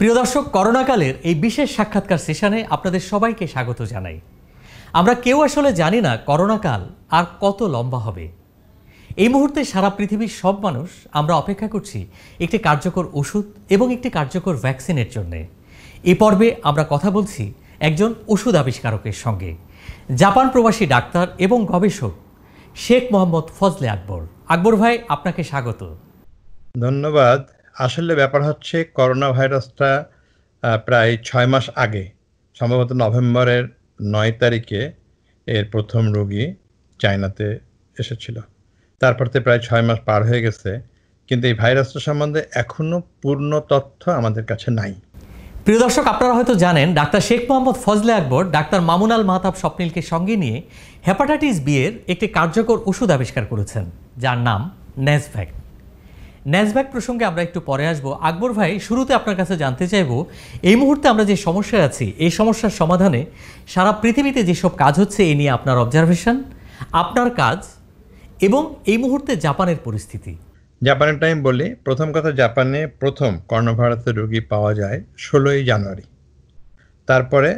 প্রিয় দর্শক করোনাকালের এই বিশেষ সাক্ষাৎকার সেশনে আপনাদের সবাইকে স্বাগত জানাই আমরা কেউ আসলে জানি না করোনাকাল আর কত লম্বা হবে এই মুহূর্তে সারা পৃথিবীর সব মানুষ আমরা অপেক্ষা করছি একটি কার্যকর ওষুধ এবং একটি কার্যকর ভ্যাকসিনের জন্য এ পর্বে আমরা কথা বলছি একজন ওষুধ আবিষ্কারকের সঙ্গে জাপান প্রবাসী ডাক্তার এবং গবেষক শেখ মোহাম্মদ ফজলে আকবর আকবর ভাই আপনাকে স্বাগত ধন্যবাদ আসলে ব্যাপার হচ্ছে করোনা ভাইরাসটা প্রায় ছয় মাস আগে সম্ভবত নভেম্বরের নয় তারিখে এর প্রথম রোগী চায়নাতে এসেছিল তারপর তো প্রায় ছয় মাস পার হয়ে গেছে কিন্তু এই ভাইরাসটা সম্বন্ধে এখনও পূর্ণ তথ্য আমাদের কাছে নাই প্রিয় দর্শক আপনারা হয়তো জানেন ডাক্তার শেখ মোহাম্মদ ফজলে আকবর ডাক্তার মামুনাল আল মাহতাব স্বপ্নিলকে সঙ্গে নিয়ে হেপাটাইটিস বি এর একটি কার্যকর ওষুধ আবিষ্কার করেছেন যার নাম নেসভ্যাক ন্যাসব্যাক প্রসঙ্গে আমরা একটু পরে আসব আকবর ভাই শুরুতে আপনার কাছে জানতে চাইব এই মুহূর্তে আমরা যে সমস্যায় আছি এই সমস্যার সমাধানে সারা পৃথিবীতে যেসব কাজ হচ্ছে এ নিয়ে আপনার অবজারভেশন আপনার কাজ এবং এই মুহূর্তে জাপানের পরিস্থিতি জাপানের টাইম বলি প্রথম কথা জাপানে প্রথম কর্ণভারতের রোগী পাওয়া যায় ষোলোই জানুয়ারি তারপরে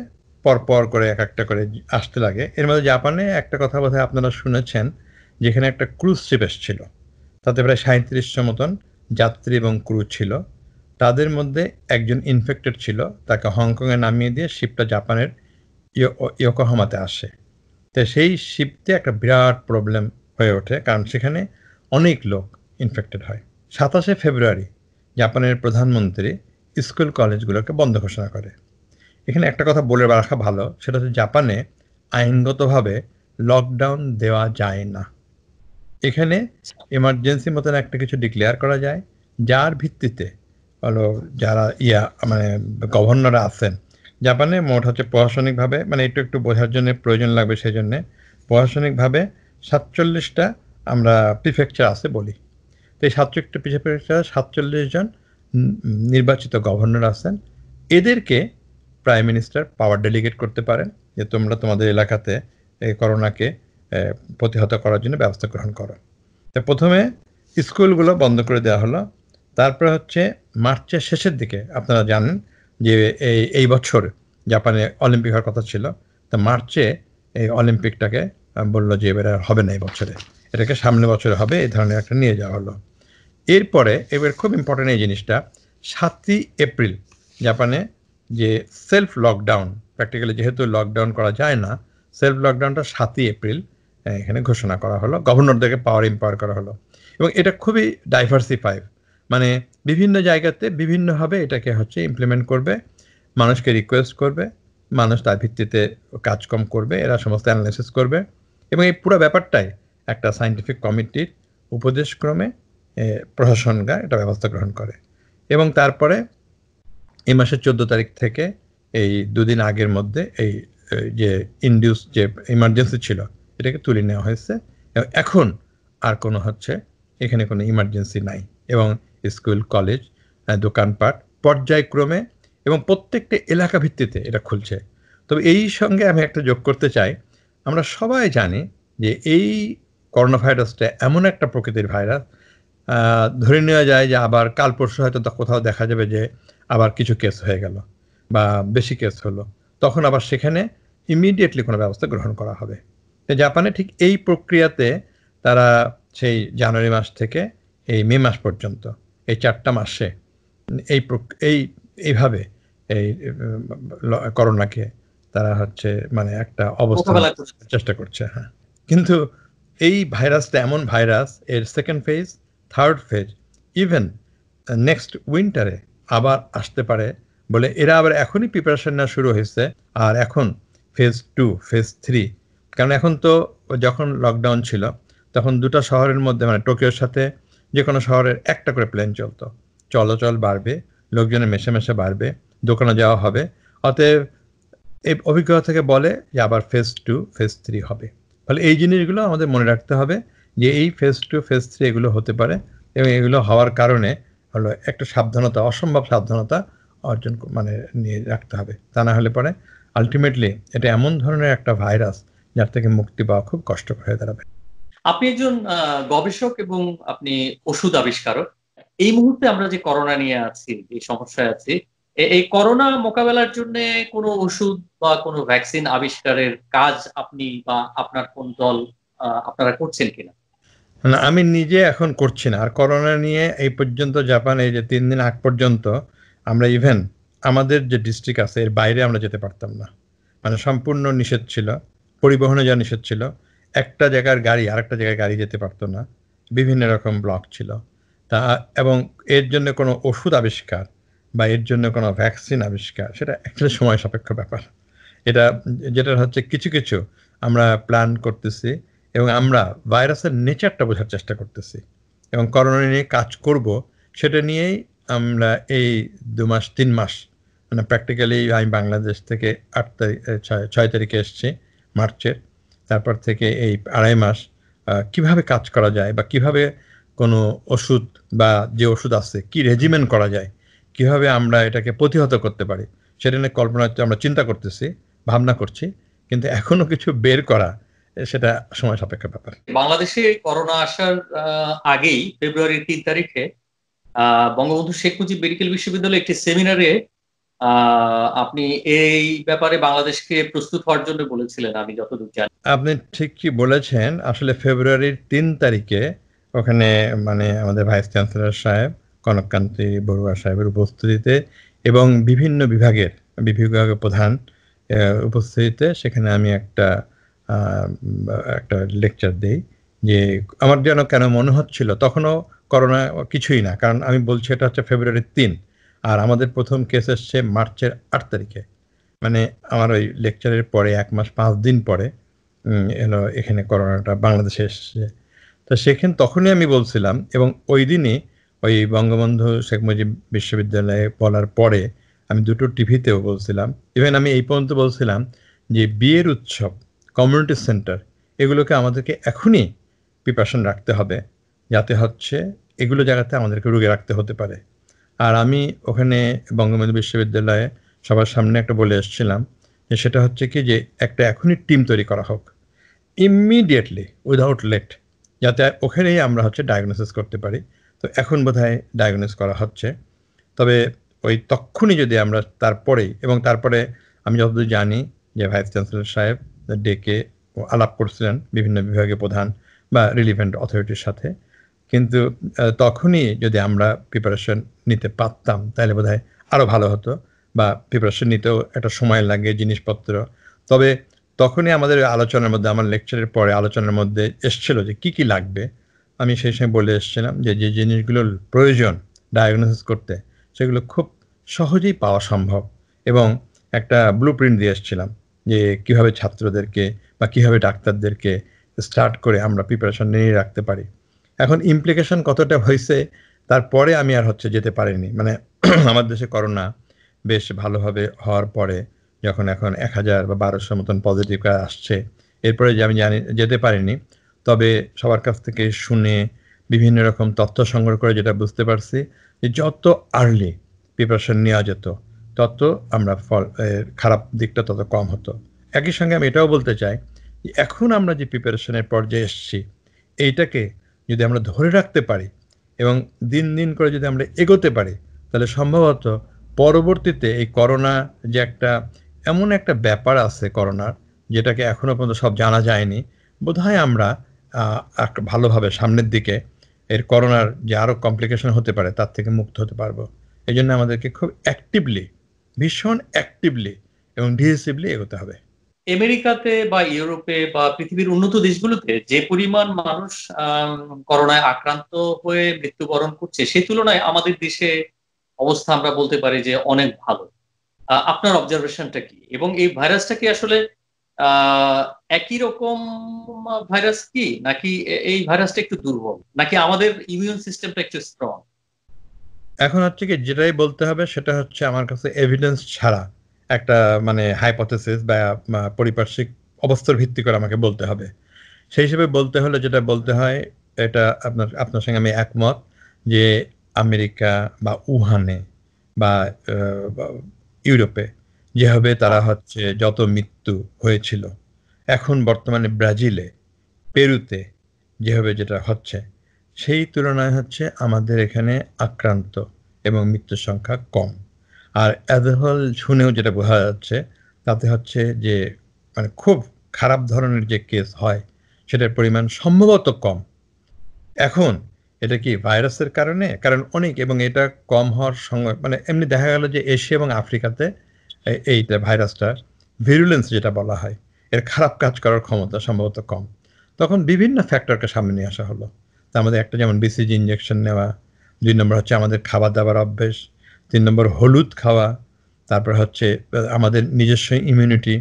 পরপর করে এক একটা করে আসতে লাগে এর মধ্যে জাপানে একটা কথা বোধহয় আপনারা শুনেছেন যেখানে একটা ক্রুজ শিপ এসেছিল তাতে প্রায় সাঁত্রিশশো মতন যাত্রী এবং ক্রু ছিল তাদের মধ্যে একজন ইনফেক্টেড ছিল তাকে হংকংয়ে নামিয়ে দিয়ে শিপটা জাপানের ইয়োকোহামাতে আসে তো সেই শিপতে একটা বিরাট প্রবলেম হয়ে ওঠে কারণ সেখানে অনেক লোক ইনফেক্টেড হয় সাতাশে ফেব্রুয়ারি জাপানের প্রধানমন্ত্রী স্কুল কলেজগুলোকে বন্ধ ঘোষণা করে এখানে একটা কথা বলে রাখা ভালো সেটা হচ্ছে জাপানে আইনগতভাবে লকডাউন দেওয়া যায় না এখানে এমার্জেন্সি মতন একটা কিছু ডিক্লেয়ার করা যায় যার ভিত্তিতে হলো যারা ইয়া মানে গভর্নর আছেন জাপানে মোট হচ্ছে প্রশাসনিকভাবে মানে একটু একটু বোঝার জন্য প্রয়োজন লাগবে সেই জন্যে প্রশাসনিকভাবে সাতচল্লিশটা আমরা প্রিফেকচার আছে বলি তো এই সাতচল্লিশটা প্রিফেকচার সাতচল্লিশ জন নির্বাচিত গভর্নর আছেন এদেরকে প্রাইম মিনিস্টার পাওয়ার ডেলিগেট করতে পারেন যে তোমরা তোমাদের এলাকাতে এই করোনাকে প্রতিহত করার জন্য ব্যবস্থা গ্রহণ করো তো প্রথমে স্কুলগুলো বন্ধ করে দেওয়া হলো তারপরে হচ্ছে মার্চের শেষের দিকে আপনারা জানেন যে এই এই বছর জাপানে অলিম্পিক হওয়ার কথা ছিল তো মার্চে এই অলিম্পিকটাকে বললো যে এবার হবে না এই বছরে এটাকে সামনে বছরে হবে এই ধরনের একটা নিয়ে যাওয়া হলো এরপরে এবার খুব ইম্পর্টেন্ট এই জিনিসটা সাতই এপ্রিল জাপানে যে সেলফ লকডাউন প্র্যাকটিক্যালি যেহেতু লকডাউন করা যায় না সেলফ লকডাউনটা সাতই এপ্রিল হ্যাঁ, এখানে ঘোষণা করা হলো গভর্নরদেরকে পাওয়ার এম্পাওয়ার করা হলো এবং এটা খুবই ডাইভার্সিফাই মানে বিভিন্ন জায়গাতে বিভিন্নভাবে এটাকে হচ্ছে ইমপ্লিমেন্ট করবে মানুষকে রিকোয়েস্ট করবে মানুষ তার ভিত্তিতে কাজকর্ম করবে এরা সমস্ত অ্যানালাইসিস করবে এবং এই পুরো ব্যাপারটাই একটা সায়েন্টিফিক কমিটির উপদেশক্রমে প্রশাসনগা এটা ব্যবস্থা গ্রহণ করে এবং তারপরে এই মাসের চোদ্দ তারিখ থেকে এই দুদিন আগের মধ্যে এই যে ইন্ডিউস যে ইমার্জেন্সি ছিল এটাকে তুলে নেওয়া হয়েছে এবং এখন আর কোনো হচ্ছে এখানে কোনো ইমার্জেন্সি নাই এবং স্কুল কলেজ দোকানপাট পর্যায়ক্রমে এবং প্রত্যেকটা এলাকা ভিত্তিতে এটা খুলছে তবে এই সঙ্গে আমি একটা যোগ করতে চাই আমরা সবাই জানি যে এই করোনা ভাইরাসটা এমন একটা প্রকৃতির ভাইরাস ধরে নেওয়া যায় যে আবার কাল পরশু হয়তো কোথাও দেখা যাবে যে আবার কিছু কেস হয়ে গেল বা বেশি কেস হলো তখন আবার সেখানে ইমিডিয়েটলি কোনো ব্যবস্থা গ্রহণ করা হবে জাপানে ঠিক এই প্রক্রিয়াতে তারা সেই জানুয়ারি মাস থেকে এই মে মাস পর্যন্ত এই চারটা মাসে এই এই এইভাবে এই করোনাকে তারা হচ্ছে মানে একটা অবস্থা চেষ্টা করছে হ্যাঁ কিন্তু এই ভাইরাসটা এমন ভাইরাস এর second phase third phase even next উইন্টারে আবার আসতে পারে বলে এরা আবার এখনই প্রিপারেশন না শুরু হয়েছে আর এখন ফেজ টু ফেজ থ্রি কারণ এখন তো যখন লকডাউন ছিল তখন দুটো শহরের মধ্যে মানে টোকিওর সাথে যে কোনো শহরের একটা করে প্লেন চলতো চলাচল বাড়বে লোকজনের মেশে বাড়বে দোকানে যাওয়া হবে অতএব এই অভিজ্ঞতা থেকে বলে যে আবার ফেজ টু ফেজ থ্রি হবে ফলে এই জিনিসগুলো আমাদের মনে রাখতে হবে যে এই ফেজ টু ফেজ থ্রি এগুলো হতে পারে এবং এগুলো হওয়ার কারণে হলো একটা সাবধানতা অসম্ভব সাবধানতা অর্জন মানে নিয়ে রাখতে হবে তা না হলে পরে আলটিমেটলি এটা এমন ধরনের একটা ভাইরাস যার থেকে মুক্তি পাওয়া খুব কষ্টকর হয়ে দাঁড়াবে আপনি একজন গবেষক এবং আপনি ওষুধ আবিষ্কারক এই মুহূর্তে আমরা যে করোনা নিয়ে আছি যে সমস্যায় আছি এই করোনা মোকাবেলার জন্য কোন ওষুধ বা কোনো ভ্যাকসিন আবিষ্কারের কাজ আপনি বা আপনার কোন দল আপনারা করছেন কিনা না আমি নিজে এখন করছি না আর করোনা নিয়ে এই পর্যন্ত জাপানে যে তিন দিন আগ পর্যন্ত আমরা ইভেন আমাদের যে ডিস্ট্রিক্ট আছে এর বাইরে আমরা যেতে পারতাম না মানে সম্পূর্ণ নিষেধ ছিল পরিবহনে যা নিষেধ ছিল একটা জায়গার গাড়ি আরেকটা জায়গায় গাড়ি যেতে পারতো না বিভিন্ন রকম ব্লক ছিল তা এবং এর জন্য কোনো ওষুধ আবিষ্কার বা এর জন্য কোনো ভ্যাকসিন আবিষ্কার সেটা একটা সময় সাপেক্ষ ব্যাপার এটা যেটা হচ্ছে কিছু কিছু আমরা প্ল্যান করতেছি এবং আমরা ভাইরাসের নেচারটা বোঝার চেষ্টা করতেছি এবং করোনা নিয়ে কাজ করব সেটা নিয়েই আমরা এই দু মাস তিন মাস মানে প্র্যাকটিক্যালি আমি বাংলাদেশ থেকে আট তারিখ ছয় তারিখে এসেছি মার্চের তারপর থেকে এই আড়াই মাস কিভাবে কাজ করা যায় বা কিভাবে কোনো ওষুধ বা যে ওষুধ আছে কি রেজিমেন্ট করা যায় কিভাবে আমরা এটাকে প্রতিহত করতে পারি সেটা নিয়ে কল্পনা আমরা চিন্তা করতেছি ভাবনা করছি কিন্তু এখনো কিছু বের করা সেটা সময় সাপেক্ষ ব্যাপার বাংলাদেশে করোনা আসার আগেই ফেব্রুয়ারির তিন তারিখে বঙ্গবন্ধু শেখ মুজিব মেডিকেল বিশ্ববিদ্যালয়ে একটি সেমিনারে আপনি এই ব্যাপারে বাংলাদেশকে প্রস্তুত হওয়ার জন্য বলেছিলেন আমি যতদূর জানি আপনি ঠিকই বলেছেন আসলে ফেব্রুয়ারির তিন তারিখে ওখানে মানে আমাদের ভাইস চ্যান্সেলর সাহেব কনককান্তি বড়ুয়া সাহেবের উপস্থিতিতে এবং বিভিন্ন বিভাগের বিভাগের প্রধান উপস্থিতিতে সেখানে আমি একটা একটা লেকচার দিই যে আমার যেন কেন মনে হচ্ছিল তখনও করোনা কিছুই না কারণ আমি বলছি এটা হচ্ছে ফেব্রুয়ারির তিন আর আমাদের প্রথম কেস এসছে মার্চের আট তারিখে মানে আমার ওই লেকচারের পরে এক মাস পাঁচ দিন পরে এলো এখানে করোনাটা বাংলাদেশে এসছে তো সেখানে তখনই আমি বলছিলাম এবং ওই দিনই ওই বঙ্গবন্ধু শেখ মুজিব বিশ্ববিদ্যালয়ে বলার পরে আমি দুটো টিভিতেও বলছিলাম ইভেন আমি এই পর্যন্ত বলছিলাম যে বিয়ের উৎসব কমিউনিটি সেন্টার এগুলোকে আমাদেরকে এখনই প্রিপারেশন রাখতে হবে যাতে হচ্ছে এগুলো জায়গাতে আমাদেরকে রুগে রাখতে হতে পারে আর আমি ওখানে বঙ্গবন্ধু বিশ্ববিদ্যালয়ে সবার সামনে একটা বলে এসেছিলাম যে সেটা হচ্ছে কি যে একটা এখনই টিম তৈরি করা হোক ইমিডিয়েটলি উইদাউট লেট যাতে ওখানেই আমরা হচ্ছে ডায়াগনোসিস করতে পারি তো এখন হয় ডায়াগনোস করা হচ্ছে তবে ওই তক্ষণই যদি আমরা তারপরেই এবং তারপরে আমি যতদূর জানি যে ভাইস চ্যান্সেলর সাহেব ডেকে আলাপ করছিলেন বিভিন্ন বিভাগের প্রধান বা রিলিভেন্ট অথরিটির সাথে কিন্তু তখনই যদি আমরা প্রিপারেশন নিতে পারতাম তাহলে বোধ হয় আরও ভালো হতো বা প্রিপারেশন নিতেও একটা সময় লাগে জিনিসপত্র তবে তখনই আমাদের আলোচনার মধ্যে আমার লেকচারের পরে আলোচনার মধ্যে এসছিল যে কি কি লাগবে আমি সেই সময় বলে এসেছিলাম যে যে জিনিসগুলোর প্রয়োজন ডায়াগনোসিস করতে সেগুলো খুব সহজেই পাওয়া সম্ভব এবং একটা ব্লু প্রিন্ট দিয়ে এসেছিলাম যে কীভাবে ছাত্রদেরকে বা কীভাবে ডাক্তারদেরকে স্টার্ট করে আমরা প্রিপারেশন নিয়ে রাখতে পারি এখন ইমপ্লিকেশন কতটা হয়েছে তারপরে আমি আর হচ্ছে যেতে পারিনি মানে আমার দেশে করোনা বেশ ভালোভাবে হওয়ার পরে যখন এখন এক হাজার বা বারোশো মতন পজিটিভ আসছে এরপরে যে আমি জানি যেতে পারিনি তবে সবার কাছ থেকে শুনে বিভিন্ন রকম তথ্য সংগ্রহ করে যেটা বুঝতে পারছি যে যত আর্লি প্রিপারেশন নেওয়া যেত তত আমরা ফল খারাপ দিকটা তত কম হতো একই সঙ্গে আমি এটাও বলতে চাই এখন আমরা যে প্রিপারেশনের পর্যায়ে এসছি এইটাকে যদি আমরা ধরে রাখতে পারি এবং দিন দিন করে যদি আমরা এগোতে পারি তাহলে সম্ভবত পরবর্তীতে এই করোনা যে একটা এমন একটা ব্যাপার আছে করোনার যেটাকে এখনও পর্যন্ত সব জানা যায়নি বোধহয় আমরা ভালোভাবে সামনের দিকে এর করোনার যে আরও কমপ্লিকেশন হতে পারে তার থেকে মুক্ত হতে পারবো এই জন্য আমাদেরকে খুব অ্যাক্টিভলি ভীষণ অ্যাক্টিভলি এবং ডিসিভলি এগোতে হবে আমেরিকাতে বা ইউরোপে বা পৃথিবীর উন্নত দেশগুলোতে যে পরিমাণ মানুষ করোনায় আক্রান্ত হয়ে মৃত্যুবরণ করছে সে তুলনায় আমাদের দেশে অবস্থা আমরা বলতে পারি যে অনেক ভালো আপনার অবজারভেশনটা কি এবং এই ভাইরাসটা কি আসলে একই রকম ভাইরাস কি নাকি এই ভাইরাসটা একটু দুর্বল নাকি আমাদের ইমিউন সিস্টেমটা একটু স্ট্রং এখন হচ্ছে কি যেটাই বলতে হবে সেটা হচ্ছে আমার কাছে এভিডেন্স ছাড়া একটা মানে হাইপোথেসিস বা পরিপার্শ্বিক অবস্থার ভিত্তি করে আমাকে বলতে হবে সেই হিসেবে বলতে হলে যেটা বলতে হয় এটা আপনার আপনার সঙ্গে আমি একমত যে আমেরিকা বা উহানে বা ইউরোপে যেভাবে তারা হচ্ছে যত মৃত্যু হয়েছিল এখন বর্তমানে ব্রাজিলে পেরুতে যেভাবে যেটা হচ্ছে সেই তুলনায় হচ্ছে আমাদের এখানে আক্রান্ত এবং মৃত্যুর সংখ্যা কম আর অ্যালকোহল শুনেও যেটা বোঝা যাচ্ছে তাতে হচ্ছে যে মানে খুব খারাপ ধরনের যে কেস হয় সেটার পরিমাণ সম্ভবত কম এখন এটা কি ভাইরাসের কারণে কারণ অনেক এবং এটা কম হওয়ার সঙ্গে মানে এমনি দেখা গেল যে এশিয়া এবং আফ্রিকাতে এইটা ভাইরাসটা ভিরুলেন্স যেটা বলা হয় এর খারাপ কাজ করার ক্ষমতা সম্ভবত কম তখন বিভিন্ন ফ্যাক্টরকে সামনে নিয়ে আসা হলো আমাদের একটা যেমন বিসিজি ইঞ্জেকশন নেওয়া দুই নম্বর হচ্ছে আমাদের খাবার দাবার অভ্যেস তিন নম্বর হলুদ খাওয়া তারপর হচ্ছে আমাদের নিজস্ব ইমিউনিটি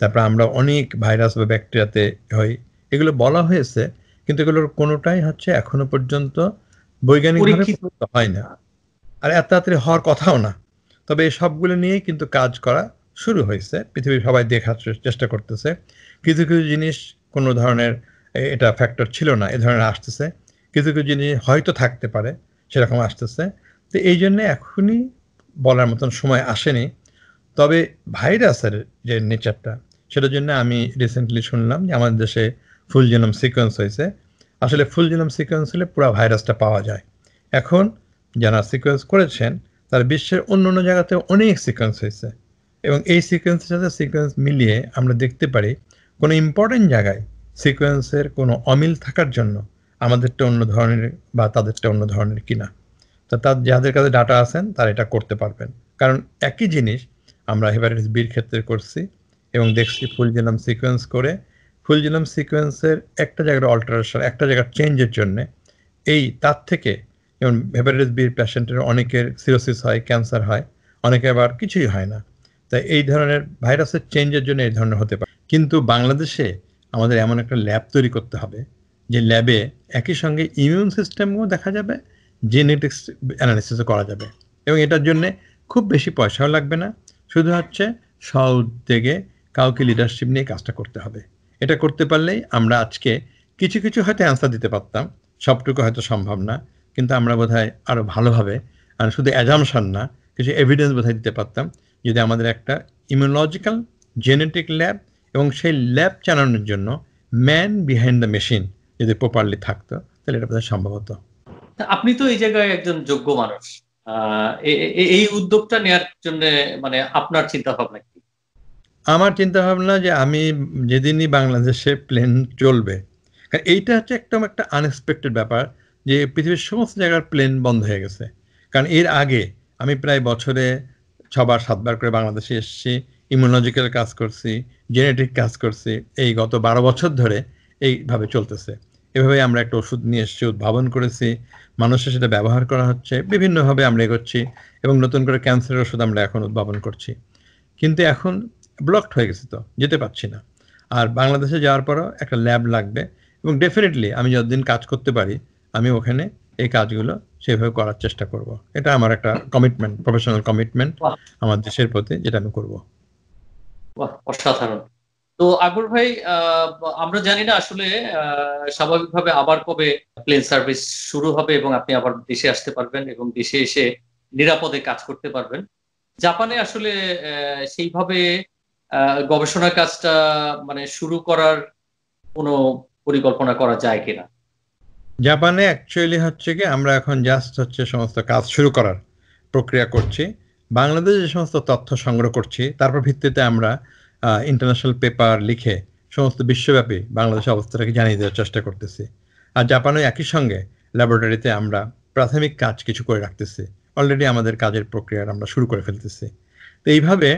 তারপর আমরা অনেক ভাইরাস বা ব্যাকটেরিয়াতে হই এগুলো বলা হয়েছে কিন্তু এগুলোর কোনোটাই হচ্ছে এখনো পর্যন্ত বৈজ্ঞানিক হয় না আর এত তাড়াতাড়ি হওয়ার কথাও না তবে এই সবগুলো নিয়ে কিন্তু কাজ করা শুরু হয়েছে পৃথিবীর সবাই দেখার চেষ্টা করতেছে কিছু কিছু জিনিস কোনো ধরনের এটা ফ্যাক্টর ছিল না এ ধরনের আসতেছে কিছু কিছু জিনিস হয়তো থাকতে পারে সেরকম আসতেছে তো এই জন্যে এখনই বলার মতন সময় আসেনি তবে ভাইরাসের যে নেচারটা সেটার জন্য আমি রিসেন্টলি শুনলাম যে আমাদের দেশে ফুল জিনোম সিকোয়েন্স হয়েছে আসলে ফুল জিনোম সিকোয়েন্স হলে পুরো ভাইরাসটা পাওয়া যায় এখন যারা সিকোয়েন্স করেছেন তার বিশ্বের অন্য অন্য জায়গাতে অনেক সিকোয়েন্স হয়েছে এবং এই সিকোয়েন্সের সাথে সিকোয়েন্স মিলিয়ে আমরা দেখতে পারি কোনো ইম্পর্টেন্ট জায়গায় সিকোয়েন্সের কোনো অমিল থাকার জন্য আমাদেরটা অন্য ধরনের বা তাদেরটা অন্য ধরনের কিনা তা তার যাদের কাছে ডাটা আছেন তারা এটা করতে পারবেন কারণ একই জিনিস আমরা হেপাটাইটিস বির ক্ষেত্রে করছি এবং দেখছি ফুল জেনাম সিকোয়েন্স করে ফুল জেনাম সিকোয়েন্সের একটা জায়গার অল্টারেশন একটা জায়গার চেঞ্জের জন্য এই তার থেকে যেমন হেপাটাইটিস বির প্যাশেন্টের অনেকের সিরোসিস হয় ক্যান্সার হয় অনেকে আবার কিছুই হয় না তাই এই ধরনের ভাইরাসের চেঞ্জের জন্য এই ধরনের হতে পারে কিন্তু বাংলাদেশে আমাদের এমন একটা ল্যাব তৈরি করতে হবে যে ল্যাবে একই সঙ্গে ইমিউন সিস্টেমও দেখা যাবে জেনেটিক্স অ্যানালিসিসও করা যাবে এবং এটার জন্যে খুব বেশি পয়সাও লাগবে না শুধু হচ্ছে স্ব উদ্যোগে কাউকে লিডারশিপ নিয়ে কাজটা করতে হবে এটা করতে পারলেই আমরা আজকে কিছু কিছু হয়তো অ্যান্সার দিতে পারতাম সবটুকু হয়তো সম্ভব না কিন্তু আমরা বোধ হয় আরও ভালোভাবে আর শুধু অ্যাজামশন না কিছু এভিডেন্স বোধহয় দিতে পারতাম যদি আমাদের একটা ইমিউলজিক্যাল জেনেটিক ল্যাব এবং সেই ল্যাব চালানোর জন্য ম্যান বিহাইন্ড দ্য মেশিন যদি প্রপারলি থাকতো তাহলে এটা বোধহয় সম্ভব হতো আপনি তো এই জায়গায় একজন যোগ্য মানুষ এই উদ্যোগটা নেওয়ার জন্য মানে আপনার চিন্তা ভাবনা কি আমার চিন্তা ভাবনা যে আমি যেদিনই বাংলাদেশে প্লেন চলবে এইটা হচ্ছে একদম একটা আনএক্সপেক্টেড ব্যাপার যে পৃথিবীর সমস্ত জায়গার প্লেন বন্ধ হয়ে গেছে কারণ এর আগে আমি প্রায় বছরে ছবার সাতবার করে বাংলাদেশে এসেছি ইমিউনোলজিক্যাল কাজ করছি জেনেটিক কাজ করছি এই গত বারো বছর ধরে এইভাবে চলতেছে এভাবে আমরা একটা ওষুধ নিয়ে এসেছি উদ্ভাবন করেছি মানুষে সেটা ব্যবহার করা হচ্ছে বিভিন্নভাবে আমরা এগোচ্ছি এবং নতুন করে ক্যান্সারের ওষুধ আমরা এখন উদ্ভাবন করছি কিন্তু এখন ব্লকড হয়ে গেছে তো যেতে পারছি না আর বাংলাদেশে যাওয়ার পরও একটা ল্যাব লাগবে এবং ডেফিনেটলি আমি যতদিন কাজ করতে পারি আমি ওখানে এই কাজগুলো সেভাবে করার চেষ্টা করব এটা আমার একটা কমিটমেন্ট প্রফেশনাল কমিটমেন্ট আমার দেশের প্রতি যেটা আমি করবো অসাধারণ তো আকবর ভাই আমরা জানি না আসলে স্বাভাবিকভাবে আবার কবে প্লেন সার্ভিস শুরু হবে এবং আপনি আবার দেশে আসতে পারবেন এবং দেশে এসে নিরাপদে কাজ করতে পারবেন জাপানে আসলে সেইভাবে গবেষণা কাজটা মানে শুরু করার কোনো পরিকল্পনা করা যায় কিনা জাপানে অ্যাকচুয়ালি হচ্ছে কি আমরা এখন জাস্ট হচ্ছে সমস্ত কাজ শুরু করার প্রক্রিয়া করছি বাংলাদেশ যে সমস্ত তথ্য সংগ্রহ করছি তারপর ভিত্তিতে আমরা ইন্টারন্যাশনাল পেপার লিখে সমস্ত বিশ্বব্যাপী বাংলাদেশের অবস্থাটাকে জানিয়ে দেওয়ার চেষ্টা করতেছি আর জাপানও একই সঙ্গে ল্যাবরেটরিতে আমরা প্রাথমিক কাজ কিছু করে রাখতেছি অলরেডি আমাদের কাজের প্রক্রিয়া আমরা শুরু করে ফেলতেছি তো এইভাবে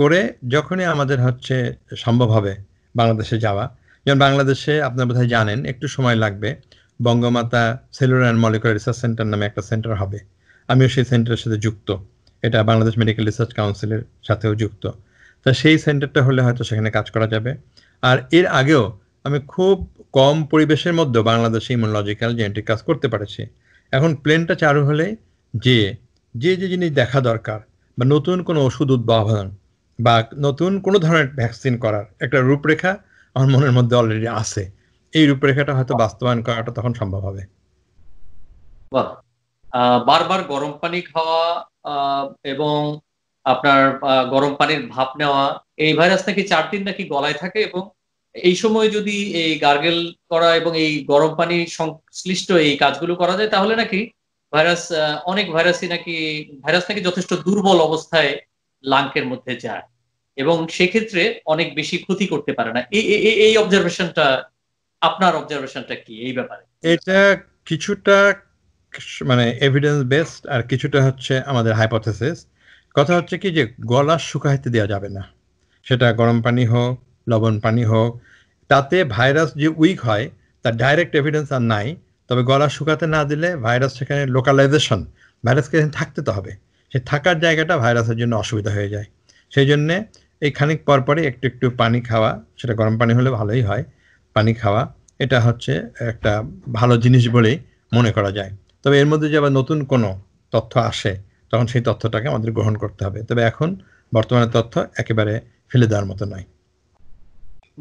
করে যখনই আমাদের হচ্ছে সম্ভব হবে বাংলাদেশে যাওয়া যেমন বাংলাদেশে আপনার বোধহয় জানেন একটু সময় লাগবে Bangamata cellular and molecular research centre নামে একটা সেন্টার হবে আমিও সেই সেন্টারের সাথে যুক্ত এটা বাংলাদেশ মেডিকেল রিসার্চ কাউন্সিলের সাথেও যুক্ত তা সেই সেন্টারটা হলে হয়তো সেখানে কাজ করা যাবে আর এর আগেও আমি খুব কম পরিবেশের মধ্যে বাংলাদেশে ইমোলজিক্যাল জেনেটিক কাজ করতে পারেছি এখন প্লেনটা চালু হলে যে যে যে জিনিস দেখা দরকার বা নতুন কোনো ওষুধ উদ্ভাবন বা নতুন কোনো ধরনের ভ্যাকসিন করার একটা রূপরেখা আমার মনের মধ্যে অলরেডি আছে এই রূপরেখাটা হয়তো বাস্তবায়ন করাটা তখন সম্ভব হবে বারবার গরম পানি খাওয়া এবং আপনার গরম পানির ভাপ নেওয়া এই ভাইরাস নাকি চার দিন নাকি গলায় থাকে এবং এই সময় যদি এই গার্গেল করা এবং এই গরম পানি সংশ্লিষ্ট এই কাজগুলো করা যায় তাহলে নাকি ভাইরাস অনেক ভাইরাসই নাকি ভাইরাস নাকি যথেষ্ট দুর্বল অবস্থায় লাংকের মধ্যে যায় এবং সেক্ষেত্রে অনেক বেশি ক্ষতি করতে পারে না এই অবজারভেশনটা আপনার অবজারভেশনটা কি এই ব্যাপারে এটা কিছুটা মানে এভিডেন্স বেসড আর কিছুটা হচ্ছে আমাদের হাইপোথেসিস কথা হচ্ছে কি যে গলা শুকাইতে দেওয়া যাবে না সেটা গরম পানি হোক লবণ পানি হোক তাতে ভাইরাস যে উইক হয় তার ডাইরেক্ট এভিডেন্স আর নাই তবে গলা শুকাতে না দিলে ভাইরাস সেখানে লোকালাইজেশন ভাইরাসকে থাকতে তো হবে সে থাকার জায়গাটা ভাইরাসের জন্য অসুবিধা হয়ে যায় সেই জন্যে এই খানিক পরপরই একটু একটু পানি খাওয়া সেটা গরম পানি হলে ভালোই হয় পানি খাওয়া এটা হচ্ছে একটা ভালো জিনিস বলেই মনে করা যায় তবে এর মধ্যে যে আবার নতুন কোনো তথ্য আসে তখন সেই তথ্যটাকে আমাদের গ্রহণ করতে হবে তবে এখন বর্তমানে তথ্য একেবারে ফেলে দেওয়ার মতো নয়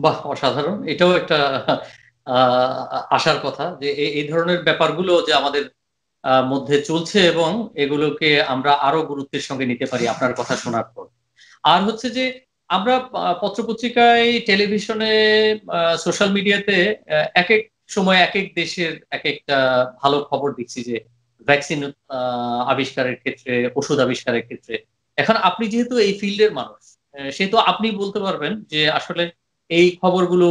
বাহ অসাধারণ এটাও একটা আসার কথা যে এই ধরনের ব্যাপারগুলো যে আমাদের মধ্যে চলছে এবং এগুলোকে আমরা আরো গুরুত্বের সঙ্গে নিতে পারি আপনার কথা শোনার পর আর হচ্ছে যে আমরা পত্রপত্রিকায় টেলিভিশনে সোশ্যাল মিডিয়াতে এক এক সময় এক এক দেশের এক একটা ভালো খবর দিচ্ছি যে ভ্যাকসিন আবিষ্কারের ক্ষেত্রে ওষুধ আবিষ্কারের ক্ষেত্রে এখন আপনি যেহেতু এই ফিল্ডের মানুষ সেহেতু আপনি বলতে পারবেন যে আসলে এই খবরগুলো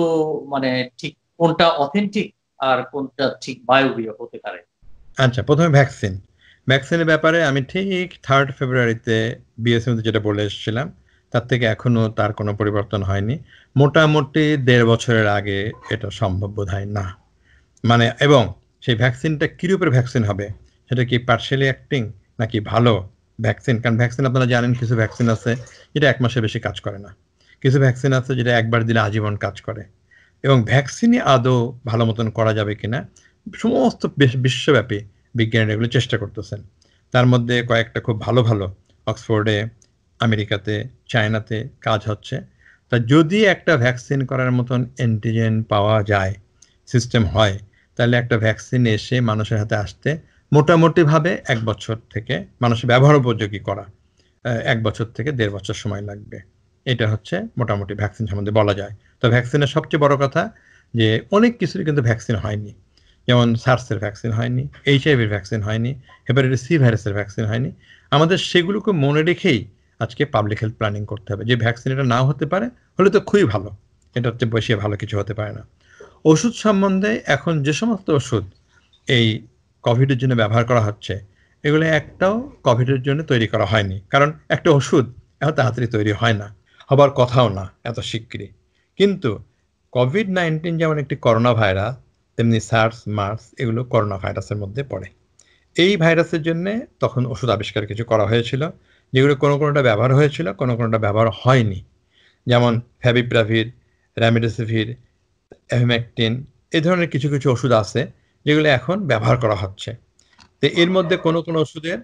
মানে ঠিক কোনটা অথেন্টিক আর কোনটা ঠিক বায়বীয় হতে পারে আচ্ছা প্রথমে ভ্যাকসিন ভ্যাকসিনের ব্যাপারে আমি ঠিক থার্ড ফেব্রুয়ারিতে বিএসএমতে যেটা বলে এসেছিলাম তার থেকে এখনো তার কোনো পরিবর্তন হয়নি মোটামুটি দেড় বছরের আগে এটা সম্ভব বোধ হয় না মানে এবং সেই ভ্যাকসিনটা কীরূপের ভ্যাকসিন হবে সেটা কি পার্শিয়ালি অ্যাক্টিং নাকি ভালো ভ্যাকসিন কারণ ভ্যাকসিন আপনারা জানেন কিছু ভ্যাকসিন আছে যেটা এক মাসের বেশি কাজ করে না কিছু ভ্যাকসিন আছে যেটা একবার দিলে আজীবন কাজ করে এবং ভ্যাকসিনই আদৌ ভালো মতন করা যাবে কিনা সমস্ত বিশ্বব্যাপী বিজ্ঞানীরা এগুলো চেষ্টা করতেছেন তার মধ্যে কয়েকটা খুব ভালো ভালো অক্সফোর্ডে আমেরিকাতে চায়নাতে কাজ হচ্ছে তা যদি একটা ভ্যাকসিন করার মতন অ্যান্টিজেন পাওয়া যায় সিস্টেম হয় তাহলে একটা ভ্যাকসিন এসে মানুষের হাতে আসতে মোটামুটিভাবে এক বছর থেকে মানুষের ব্যবহার উপযোগী করা এক বছর থেকে দেড় বছর সময় লাগবে এটা হচ্ছে মোটামুটি ভ্যাকসিন সম্বন্ধে বলা যায় তো ভ্যাকসিনের সবচেয়ে বড় কথা যে অনেক কিছুরই কিন্তু ভ্যাকসিন হয়নি যেমন সার্সের ভ্যাকসিন হয়নি এইচআইভির ভ্যাকসিন হয়নি হেপাটাইটিস সি ভাইরাসের ভ্যাকসিন হয়নি আমাদের সেগুলোকে মনে রেখেই আজকে পাবলিক হেলথ প্ল্যানিং করতে হবে যে ভ্যাকসিন এটা নাও হতে পারে হলে তো খুবই ভালো এটা হচ্ছে বসিয়ে ভালো কিছু হতে পারে না ওষুধ সম্বন্ধে এখন যে সমস্ত ওষুধ এই কোভিডের জন্য ব্যবহার করা হচ্ছে এগুলো একটাও কোভিডের জন্য তৈরি করা হয়নি কারণ একটা ওষুধ এত তাড়াতাড়ি তৈরি হয় না হবার কথাও না এত শিগগিরই কিন্তু কোভিড নাইন্টিন যেমন একটি করোনা ভাইরাস তেমনি সার্স মার্স এগুলো করোনা ভাইরাসের মধ্যে পড়ে এই ভাইরাসের জন্য তখন ওষুধ আবিষ্কার কিছু করা হয়েছিল যেগুলো কোনো কোনোটা ব্যবহার হয়েছিল কোনো কোনোটা ব্যবহার হয়নি যেমন ফ্যাবিপ্রাভির র্যামিডেসিভির অ্যাভিম্যাকটিন এ ধরনের কিছু কিছু ওষুধ আছে যেগুলো এখন ব্যবহার করা হচ্ছে তো এর মধ্যে কোনো কোনো ওষুধের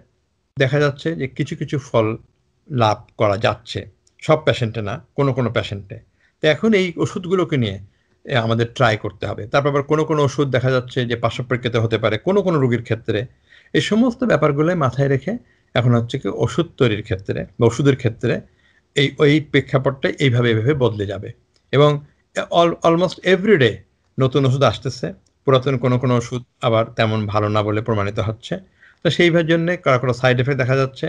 দেখা যাচ্ছে যে কিছু কিছু ফল লাভ করা যাচ্ছে সব প্যাশেন্টে না কোনো কোনো প্যাশেন্টে তো এখন এই ওষুধগুলোকে নিয়ে আমাদের ট্রাই করতে হবে তারপর আবার কোনো কোনো ওষুধ দেখা যাচ্ছে যে পার্শ্বপ্রেক্ষিতে হতে পারে কোনো কোনো রোগীর ক্ষেত্রে এই সমস্ত ব্যাপারগুলোই মাথায় রেখে এখন হচ্ছে কি ওষুধ তৈরির ক্ষেত্রে বা ওষুধের ক্ষেত্রে এই ওই প্রেক্ষাপটটা এইভাবে এইভাবে বদলে যাবে এবং অলমোস্ট এভরিডে নতুন ওষুধ আসতেছে পুরাতন কোনো কোনো ওষুধ আবার তেমন ভালো না বলে প্রমাণিত হচ্ছে তো সেইভাবে জন্যে কারো কারো সাইড এফেক্ট দেখা যাচ্ছে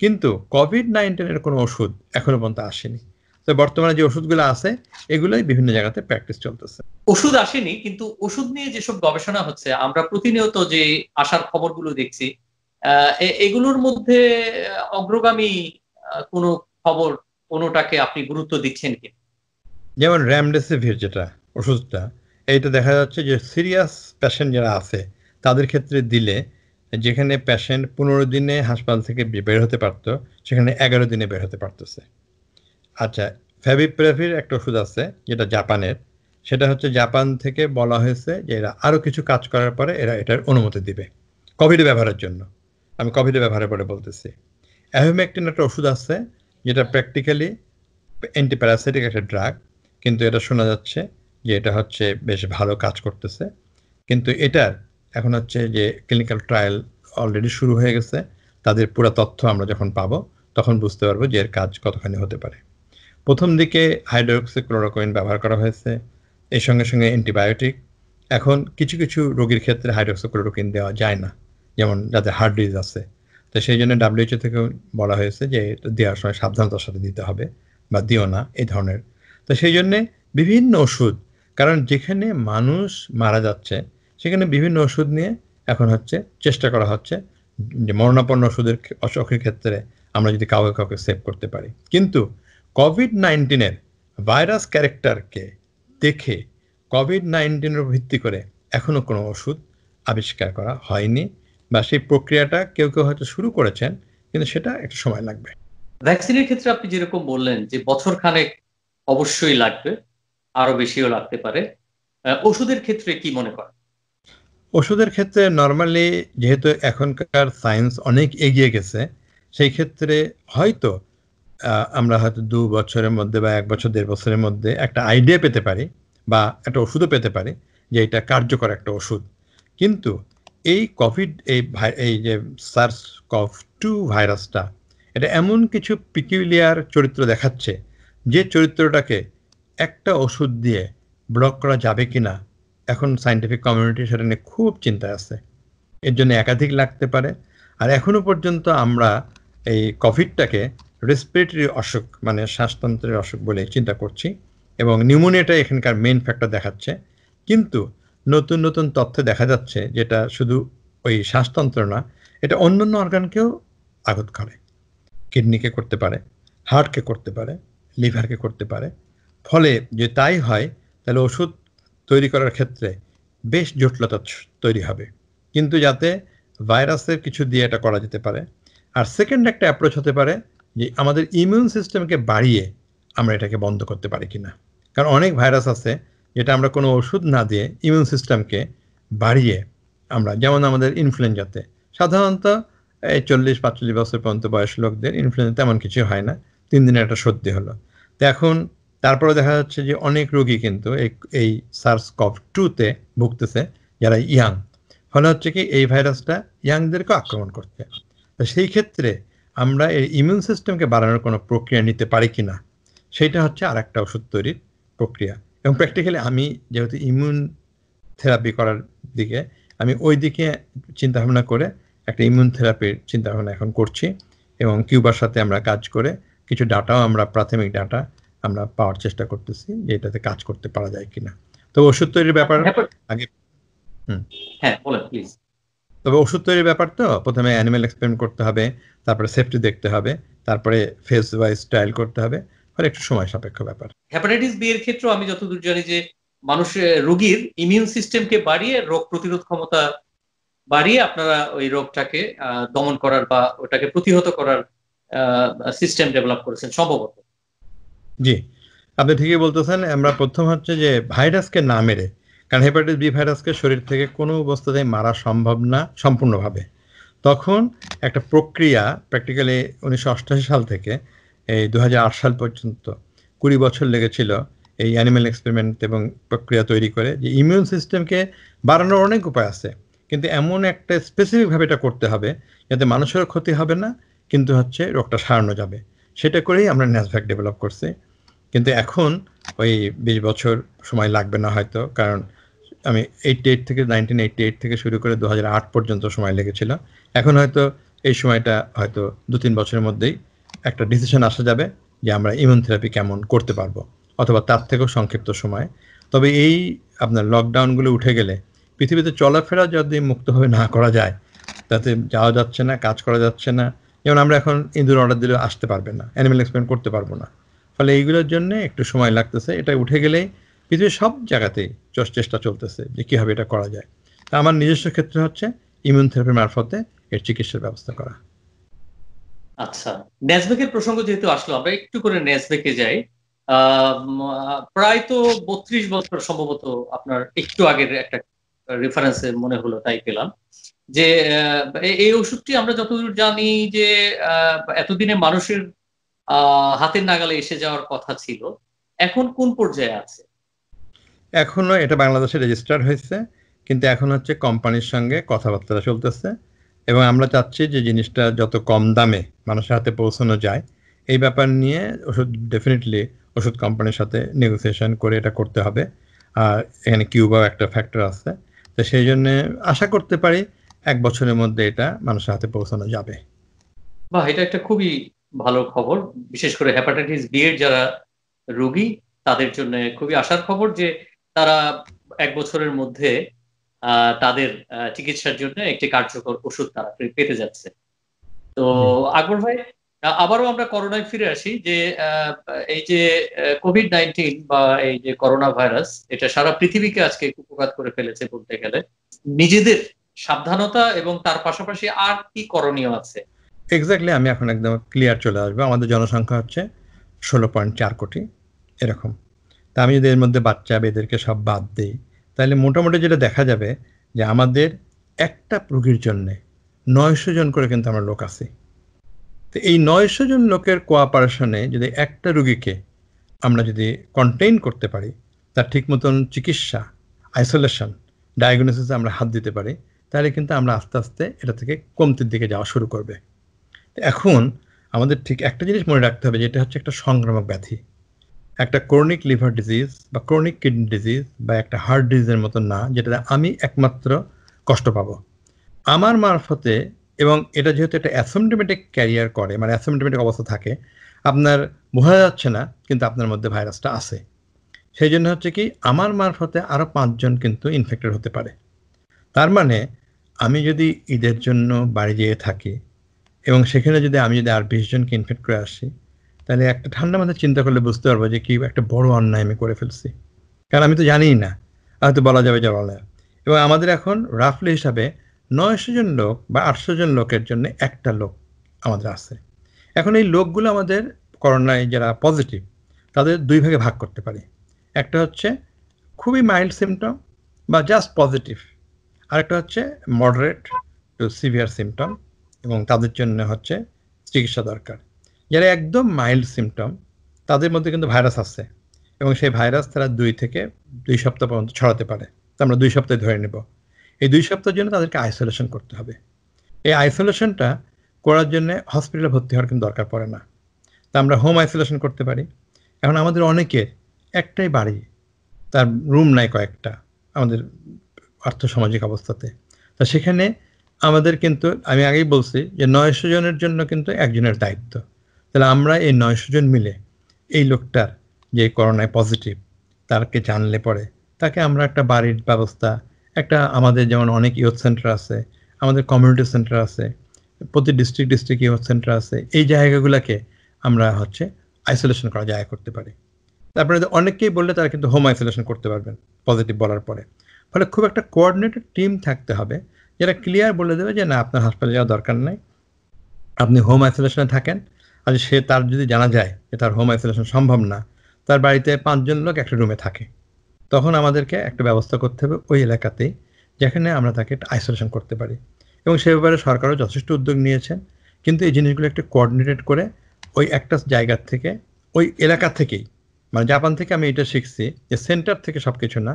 কিন্তু কোভিড নাইন্টিনের কোনো ওষুধ এখনো পর্যন্ত আসেনি তো বর্তমানে যে ওষুধগুলো আছে এগুলোই বিভিন্ন জায়গাতে প্র্যাকটিস চলতেছে ওষুধ আসেনি কিন্তু ওষুধ নিয়ে যেসব গবেষণা হচ্ছে আমরা প্রতিনিয়ত যে আসার খবরগুলো দেখছি এগুলোর মধ্যে অগ্রগামী কোনো খবর কোনোটাকে আপনি গুরুত্ব দিচ্ছেন কি যেমন র্যামডেসিভির যেটা ওষুধটা এটা দেখা যাচ্ছে যে সিরিয়াস প্যাশেন্ট যারা আছে তাদের ক্ষেত্রে দিলে যেখানে প্যাশেন্ট পনেরো দিনে হাসপাতাল থেকে বের হতে পারতো সেখানে এগারো দিনে বের হতে পারতেছে আচ্ছা ফ্যাবিপ্রেভির একটা ওষুধ আছে যেটা জাপানের সেটা হচ্ছে জাপান থেকে বলা হয়েছে যে এরা আরও কিছু কাজ করার পরে এরা এটার অনুমতি দিবে কোভিড ব্যবহারের জন্য আমি কোভিড ব্যবহারের পরে বলতেছি অ্যাভোম্যাকটিন একটা ওষুধ আছে যেটা প্র্যাকটিক্যালি অ্যান্টিপ্যারাসাইটিক একটা ড্রাগ কিন্তু এটা শোনা যাচ্ছে যে এটা হচ্ছে বেশ ভালো কাজ করতেছে কিন্তু এটার এখন হচ্ছে যে ক্লিনিক্যাল ট্রায়াল অলরেডি শুরু হয়ে গেছে তাদের পুরো তথ্য আমরা যখন পাব তখন বুঝতে পারবো যে এর কাজ কতখানি হতে পারে প্রথম দিকে হাইড্রোক্সিক্লোরোকোইন ব্যবহার করা হয়েছে এর সঙ্গে সঙ্গে অ্যান্টিবায়োটিক এখন কিছু কিছু রোগীর ক্ষেত্রে হাইড্রোক্সিক্লোরোকিন দেওয়া যায় না যেমন যাদের হার্ট ডিজিজ আছে তো সেই জন্য ডাব্লিউএচও থেকে বলা হয়েছে যে দেওয়ার সময় সাবধানতার সাথে দিতে হবে বা দিও না এই ধরনের তো সেই জন্যে বিভিন্ন ওষুধ কারণ যেখানে মানুষ মারা যাচ্ছে সেখানে বিভিন্ন ওষুধ নিয়ে এখন হচ্ছে চেষ্টা করা হচ্ছে যে মরণাপন্ন ওষুধের অসুখের ক্ষেত্রে আমরা যদি কাউকে কাউকে সেভ করতে পারি কিন্তু কোভিড নাইন্টিনের ভাইরাস ক্যারেক্টারকে দেখে কোভিড নাইন্টিনের ভিত্তি করে এখনও কোনো ওষুধ আবিষ্কার করা হয়নি বা সেই প্রক্রিয়াটা কেউ কেউ হয়তো শুরু করেছেন কিন্তু সেটা একটু সময় লাগবে ভ্যাকসিনের ক্ষেত্রে আপনি যেরকম বললেন যে বছর খানেক অবশ্যই লাগবে আরো বেশিও লাগতে পারে ওষুধের ক্ষেত্রে কি মনে করেন ওষুধের ক্ষেত্রে নর্মালি যেহেতু এখনকার সায়েন্স অনেক এগিয়ে গেছে সেই ক্ষেত্রে হয়তো আমরা হয়তো দু বছরের মধ্যে বা এক বছর দেড় বছরের মধ্যে একটা আইডিয়া পেতে পারি বা একটা ওষুধও পেতে পারি যে এটা কার্যকর একটা ওষুধ কিন্তু এই কোভিড এই এই যে সার্স কফ টু ভাইরাসটা এটা এমন কিছু পিকিউলিয়ার চরিত্র দেখাচ্ছে যে চরিত্রটাকে একটা ওষুধ দিয়ে ব্লক করা যাবে কি না এখন সাইন্টিফিক কমিউনিটি সেটা নিয়ে খুব চিন্তায় আছে এর জন্য একাধিক লাগতে পারে আর এখনও পর্যন্ত আমরা এই কোভিডটাকে রেসপিরেটরি অসুখ মানে শ্বাসতন্ত্রের অসুখ বলে চিন্তা করছি এবং নিউমোনিয়াটা এখানকার মেন ফ্যাক্টর দেখাচ্ছে কিন্তু নতুন নতুন তথ্য দেখা যাচ্ছে যেটা শুধু ওই শ্বাসতন্ত্র না এটা অন্য অন্য অর্গানকেও আঘাত করে কিডনিকে করতে পারে হার্টকে করতে পারে লিভারকে করতে পারে ফলে যে তাই হয় তাহলে ওষুধ তৈরি করার ক্ষেত্রে বেশ জটিলতা তৈরি হবে কিন্তু যাতে ভাইরাসের কিছু দিয়ে এটা করা যেতে পারে আর সেকেন্ড একটা অ্যাপ্রোচ হতে পারে যে আমাদের ইমিউন সিস্টেমকে বাড়িয়ে আমরা এটাকে বন্ধ করতে পারি কি না কারণ অনেক ভাইরাস আছে যেটা আমরা কোনো ওষুধ না দিয়ে ইমিউন সিস্টেমকে বাড়িয়ে আমরা যেমন আমাদের ইনফ্লুয়েঞ্জাতে সাধারণত এই চল্লিশ পাঁচচল্লিশ বছর পর্যন্ত বয়স লোকদের ইনফ্লুয়েঞ্জা তেমন কিছু হয় না তিন দিনে একটা সর্দি হলো তো এখন তারপরে দেখা যাচ্ছে যে অনেক রোগী কিন্তু এই সার্স কভ টুতে ভুগতেছে যারা ইয়াং ফলে হচ্ছে কি এই ভাইরাসটা ইয়াংদেরকে আক্রমণ করছে তো সেই ক্ষেত্রে আমরা এই ইমিউন সিস্টেমকে বাড়ানোর কোনো প্রক্রিয়া নিতে পারি কি না সেটা হচ্ছে আর একটা ওষুধ তৈরির প্রক্রিয়া এবং প্র্যাকটিক্যালি আমি যেহেতু ইমিউন থেরাপি করার দিকে আমি ওই দিকে চিন্তাভাবনা করে একটা ইমিউন থেরাপির চিন্তাভাবনা এখন করছি এবং কিউবার সাথে আমরা কাজ করে কিছু ডাটাও আমরা প্রাথমিক ডাটা আমরা পাওয়ার চেষ্টা করতেছি যে এটাতে কাজ করতে পারা যায় কিনা তবে ওষুধ তৈরির ব্যাপার হ্যাঁ, আগে হ্যাঁ প্লিজ তবে ওষুধ তৈরির ব্যাপার তো প্রথমে অ্যানিমেল এক্সপেরিমেন্ট করতে হবে তারপরে সেফটি দেখতে হবে তারপরে ফেস ওয়াইজ ট্রায়াল করতে হবে ফলে একটু সময় সাপেক্ষ ব্যাপার হ্যাপাটাইটিস বি এর ক্ষেত্রে আমি যতদূর জানি যে মানুষের রোগীর ইমিউন সিস্টেমকে বাড়িয়ে রোগ প্রতিরোধ ক্ষমতা বাড়িয়ে আপনারা ওই রোগটাকে দমন করার বা ওটাকে প্রতিহত করার সিস্টেম ডেভেলপ করেছেন সম্ভবত জি আপনি ঠিকই বলতেছেন আমরা প্রথম হচ্ছে যে ভাইরাসকে না মেরে কারণ হেপাটাইটিস বি ভাইরাসকে শরীর থেকে কোনো অবস্থাতেই মারা সম্ভব না সম্পূর্ণভাবে তখন একটা প্রক্রিয়া প্র্যাকটিক্যালি উনিশশো অষ্টাশি সাল থেকে এই দু সাল পর্যন্ত কুড়ি বছর লেগেছিল এই অ্যানিম্যাল এক্সপেরিমেন্ট এবং প্রক্রিয়া তৈরি করে যে ইমিউন সিস্টেমকে বাড়ানোর অনেক উপায় আছে কিন্তু এমন একটা স্পেসিফিকভাবে এটা করতে হবে যাতে মানুষেরও ক্ষতি হবে না কিন্তু হচ্ছে রোগটা সারানো যাবে সেটা করেই আমরা ন্যাসভ্যাক ডেভেলপ করছি কিন্তু এখন ওই বিশ বছর সময় লাগবে না হয়তো কারণ আমি এইটটি এইট থেকে নাইনটিন এইটটি এইট থেকে শুরু করে দু আট পর্যন্ত সময় লেগেছিল এখন হয়তো এই সময়টা হয়তো দু তিন বছরের মধ্যেই একটা ডিসিশন আসা যাবে যে আমরা থেরাপি কেমন করতে পারবো অথবা তার থেকেও সংক্ষিপ্ত সময় তবে এই আপনার লকডাউনগুলো উঠে গেলে পৃথিবীতে চলাফেরা যদি মুক্তভাবে না করা যায় তাতে যাওয়া যাচ্ছে না কাজ করা যাচ্ছে না যেমন আমরা এখন ইঁদুর অর্ডার দিলে আসতে পারবে না অ্যানিমেল এক্সপেরিমেন্ট করতে পারবো না ফলে এইগুলোর জন্য একটু সময় লাগতেছে এটা উঠে গেলে পৃথিবীর সব জায়গাতেই চেষ্টা চলতেছে যে কীভাবে এটা করা যায় তা আমার নিজস্ব ক্ষেত্রে হচ্ছে ইমিউন থেরাপির মারফতে এর চিকিৎসার ব্যবস্থা করা আচ্ছা নেসবেকের প্রসঙ্গ যেহেতু আসলো আমরা একটু করে নেসবেকে যাই প্রায় তো বত্রিশ বছর সম্ভবত আপনার একটু আগের একটা রেফারেন্সে মনে হলো তাই পেলাম যে এই ওষুধটি আমরা যতদূর জানি যে এতদিনে মানুষের হাতের নাগালে এসে যাওয়ার কথা ছিল এখন কোন পর্যায়ে আছে এখনো এটা বাংলাদেশে রেজিস্টার হয়েছে কিন্তু এখন হচ্ছে কোম্পানির সঙ্গে কথাবার্তা চলতেছে এবং আমরা চাচ্ছি যে জিনিসটা যত কম দামে মানুষের হাতে পৌঁছানো যায় এই ব্যাপার নিয়ে ওষুধ ডেফিনেটলি ওষুধ কোম্পানির সাথে নেগোসিয়েশন করে এটা করতে হবে আর এখানে কিউবাও একটা ফ্যাক্টর আছে তো সেই জন্যে আশা করতে পারি এক বছরের মধ্যে এটা মানুষের হাতে পৌঁছানো যাবে বা এটা একটা খুবই ভালো খবর বিশেষ করে হেপাটাইটিস বি এর যারা রোগী তাদের জন্য খুবই আশার খবর যে তারা এক বছরের মধ্যে তাদের চিকিৎসার জন্য একটি কার্যকর ওষুধ তারা পেতে যাচ্ছে তো আকবর ভাই আবারও আমরা করোনায় ফিরে আসি যে এই যে কোভিড নাইন্টিন বা এই যে করোনা ভাইরাস এটা সারা পৃথিবীকে আজকে কুপঘাত করে ফেলেছে বলতে গেলে নিজেদের সাবধানতা এবং তার পাশাপাশি আর কি করণীয় আছে এক্স্যাক্টলি আমি এখন একদম ক্লিয়ার চলে আসবো আমাদের জনসংখ্যা হচ্ছে ষোলো পয়েন্ট চার কোটি এরকম তা আমি যদি এর মধ্যে বাচ্চা বেদেরকে সব বাদ দিই তাহলে মোটামুটি যেটা দেখা যাবে যে আমাদের একটা রুগীর জন্যে নয়শো জন করে কিন্তু আমরা লোক আছি তো এই নয়শো জন লোকের কোঅপারেশনে যদি একটা রুগীকে আমরা যদি কন্টেইন করতে পারি তার ঠিক মতন চিকিৎসা আইসোলেশন ডায়াগনোসিসে আমরা হাত দিতে পারি তাহলে কিন্তু আমরা আস্তে আস্তে এটা থেকে কমতির দিকে যাওয়া শুরু করবে এখন আমাদের ঠিক একটা জিনিস মনে রাখতে হবে যেটা হচ্ছে একটা সংক্রামক ব্যাধি একটা ক্রনিক লিভার ডিজিজ বা ক্রনিক কিডনি ডিজিজ বা একটা হার্ট ডিজিজের মতো না যেটা আমি একমাত্র কষ্ট পাব আমার মারফতে এবং এটা যেহেতু একটা অ্যাসোমটোমেটিক ক্যারিয়ার করে মানে অ্যাসোমটোমেটিক অবস্থা থাকে আপনার বোঝা যাচ্ছে না কিন্তু আপনার মধ্যে ভাইরাসটা আছে সেই জন্য হচ্ছে কি আমার মারফতে আরও পাঁচজন কিন্তু ইনফেক্টেড হতে পারে তার মানে আমি যদি ঈদের জন্য বাড়ি যেয়ে থাকি এবং সেখানে যদি আমি যদি আর বিশ জনকে ইনফেক্ট করে আসি তাহলে একটা ঠান্ডা মাথায় চিন্তা করলে বুঝতে পারবো যে কি একটা বড় অন্যায় আমি করে ফেলছি কারণ আমি তো জানিই না হয়তো বলা যাবে যে বলা এবং আমাদের এখন রাফলি হিসাবে নয়শো জন লোক বা আটশো জন লোকের জন্য একটা লোক আমাদের আছে এখন এই লোকগুলো আমাদের করোনায় যারা পজিটিভ তাদের দুই ভাগে ভাগ করতে পারি একটা হচ্ছে খুবই মাইল্ড সিমটম বা জাস্ট পজিটিভ আরেকটা হচ্ছে মডারেট টু সিভিয়ার সিমটম এবং তাদের জন্য হচ্ছে চিকিৎসা দরকার যারা একদম মাইল্ড সিমটম তাদের মধ্যে কিন্তু ভাইরাস আছে এবং সেই ভাইরাস তারা দুই থেকে দুই সপ্তাহ পর্যন্ত ছড়াতে পারে তা আমরা দুই সপ্তাহে ধরে নেব এই দুই সপ্তাহের জন্য তাদেরকে আইসোলেশন করতে হবে এই আইসোলেশনটা করার জন্য হসপিটালে ভর্তি হওয়ার কিন্তু দরকার পড়ে না তা আমরা হোম আইসোলেশন করতে পারি এখন আমাদের অনেকের একটাই বাড়ি তার রুম নাই কয়েকটা আমাদের আর্থসামাজিক অবস্থাতে তা সেখানে আমাদের কিন্তু আমি আগেই বলছি যে নয়শো জনের জন্য কিন্তু একজনের দায়িত্ব তাহলে আমরা এই নয়শো জন মিলে এই লোকটার যে করোনায় পজিটিভ তারকে জানলে পরে তাকে আমরা একটা বাড়ির ব্যবস্থা একটা আমাদের যেমন অনেক ইয়থ সেন্টার আছে আমাদের কমিউনিটি সেন্টার আছে প্রতি ডিস্ট্রিক্ট ডিস্ট্রিক্ট ইয়থ সেন্টার আছে এই জায়গাগুলোকে আমরা হচ্ছে আইসোলেশন করা জায়গা করতে পারি তারপরে অনেককেই বললে তারা কিন্তু হোম আইসোলেশন করতে পারবেন পজিটিভ বলার পরে ফলে খুব একটা কোঅর্ডিনেটেড টিম থাকতে হবে যারা ক্লিয়ার বলে দেবে যে না আপনার হাসপাতালে যাওয়ার দরকার নেই আপনি হোম আইসোলেশনে থাকেন আর সে তার যদি জানা যায় যে তার হোম আইসোলেশন সম্ভব না তার বাড়িতে পাঁচজন লোক একটা রুমে থাকে তখন আমাদেরকে একটা ব্যবস্থা করতে হবে ওই এলাকাতেই যেখানে আমরা তাকে আইসোলেশন করতে পারি এবং সে ব্যাপারে সরকারও যথেষ্ট উদ্যোগ নিয়েছেন কিন্তু এই জিনিসগুলো একটু কোঅর্ডিনেটেড করে ওই একটা জায়গার থেকে ওই এলাকা থেকেই মানে জাপান থেকে আমি এটা শিখছি যে সেন্টার থেকে সব কিছু না